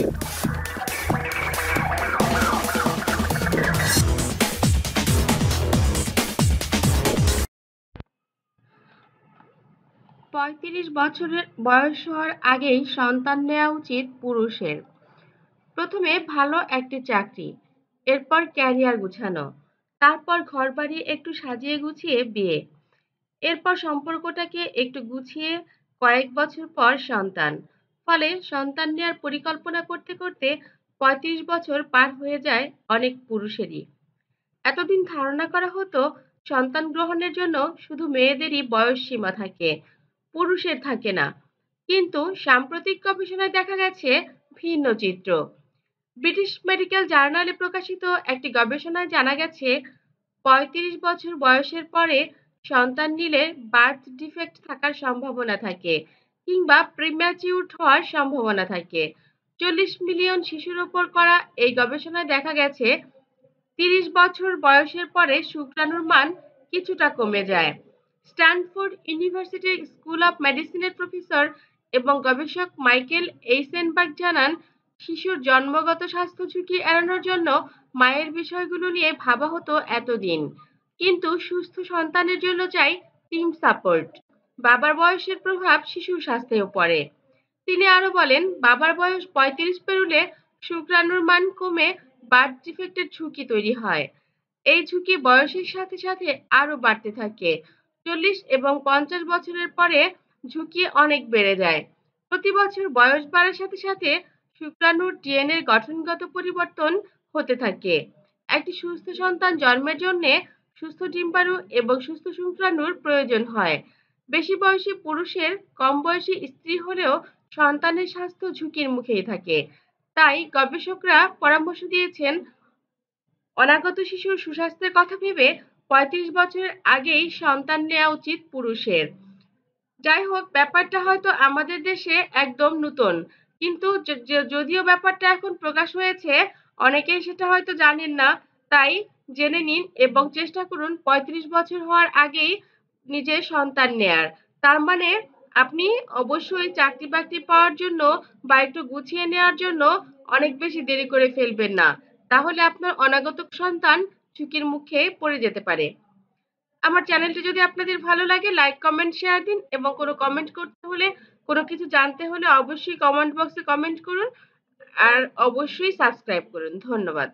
পঁয়ত্রিশ বছরের বয়স হওয়ার আগেই সন্তান নেওয়া উচিত পুরুষের প্রথমে ভালো একটি চাকরি এরপর ক্যারিয়ার গুছানো তারপর ঘরবাড়ি একটু সাজিয়ে গুছিয়ে বিয়ে এরপর সম্পর্কটাকে একটু গুছিয়ে কয়েক বছর পর সন্তান ফলে সন্তান নেওয়ার পরিকল্পনা করতে করতে পঁয়ত্রিশ বছর পার হয়ে যায় অনেক পুরুষেরই এতদিন ধারণা করা হতো সন্তান গ্রহণের জন্য শুধু মেয়েদেরই বয়স সীমা থাকে পুরুষের থাকে না কিন্তু সাম্প্রতিক গবেষণায় দেখা গেছে ভিন্ন চিত্র ব্রিটিশ মেডিকেল জার্নালে প্রকাশিত একটি গবেষণায় জানা গেছে পঁয়ত্রিশ বছর বয়সের পরে সন্তান নিলে বার্থ ডিফেক্ট থাকার সম্ভাবনা থাকে কিংবা প্রিম্যাচিউট হওয়ার সম্ভাবনা থাকে চল্লিশ মিলিয়ন শিশুর ওপর করা এই গবেষণায় দেখা গেছে তিরিশ বছর বয়সের পরে শুক্রাণুর মান কিছুটা কমে যায় স্ট্যানফোর্ড ইউনিভার্সিটির স্কুল অব মেডিসিনের প্রফেসর এবং গবেষক মাইকেল এইসেনবার্গ জানান শিশুর জন্মগত স্বাস্থ্য ঝুঁকি এড়ানোর জন্য মায়ের বিষয়গুলো নিয়ে ভাবা হতো এতদিন কিন্তু সুস্থ সন্তানের জন্য চাই টিম সাপোর্ট বাবার বয়সের প্রভাব শিশুর স্বাস্থ্যেও পড়ে তিনি আরো বলেন বাবার বয়স পঁয়ত্রিশ পেরুলে শুক্রাণুর মান কমে বার্থ ডিফেক্টের ঝুঁকি তৈরি হয় এই ঝুঁকি বয়সের সাথে সাথে আরো বাড়তে থাকে চল্লিশ এবং পঞ্চাশ বছরের পরে ঝুঁকি অনেক বেড়ে যায় প্রতি বছর বয়স বাড়ার সাথে সাথে শুক্রাণুর ডিএনএর গঠনগত পরিবর্তন হতে থাকে একটি সুস্থ সন্তান জন্মের জন্যে সুস্থ ডিম্বাণু এবং সুস্থ শুক্রাণুর প্রয়োজন হয় বেশি বয়সী পুরুষের কম বয়সী স্ত্রী হলেও সন্তানের স্বাস্থ্য ঝুঁকির মুখেই থাকে তাই গবেষকরা পরামর্শ দিয়েছেন অনাগত শিশুর সুস্বাস্থ্যের কথা ভেবে পঁয়ত্রিশ বছর আগেই সন্তান নেওয়া উচিত পুরুষের যাই হোক ব্যাপারটা হয়তো আমাদের দেশে একদম নতুন কিন্তু যদিও ব্যাপারটা এখন প্রকাশ হয়েছে অনেকেই সেটা হয়তো জানেন না তাই জেনে নিন এবং চেষ্টা করুন পঁয়ত্রিশ বছর হওয়ার আগেই নিজের সন্তান নেয়ার তার মানে আপনি অবশ্যই চাকরি বাকরি পাওয়ার জন্য বা একটু গুছিয়ে নেওয়ার জন্য অনেক বেশি দেরি করে ফেলবেন না তাহলে আপনার অনাগত সন্তান ঝুঁকির মুখে পড়ে যেতে পারে আমার চ্যানেলটি যদি আপনাদের ভালো লাগে লাইক কমেন্ট শেয়ার দিন এবং কোনো কমেন্ট করতে হলে কোনো কিছু জানতে হলে অবশ্যই কমেন্ট বক্সে কমেন্ট করুন আর অবশ্যই সাবস্ক্রাইব করুন ধন্যবাদ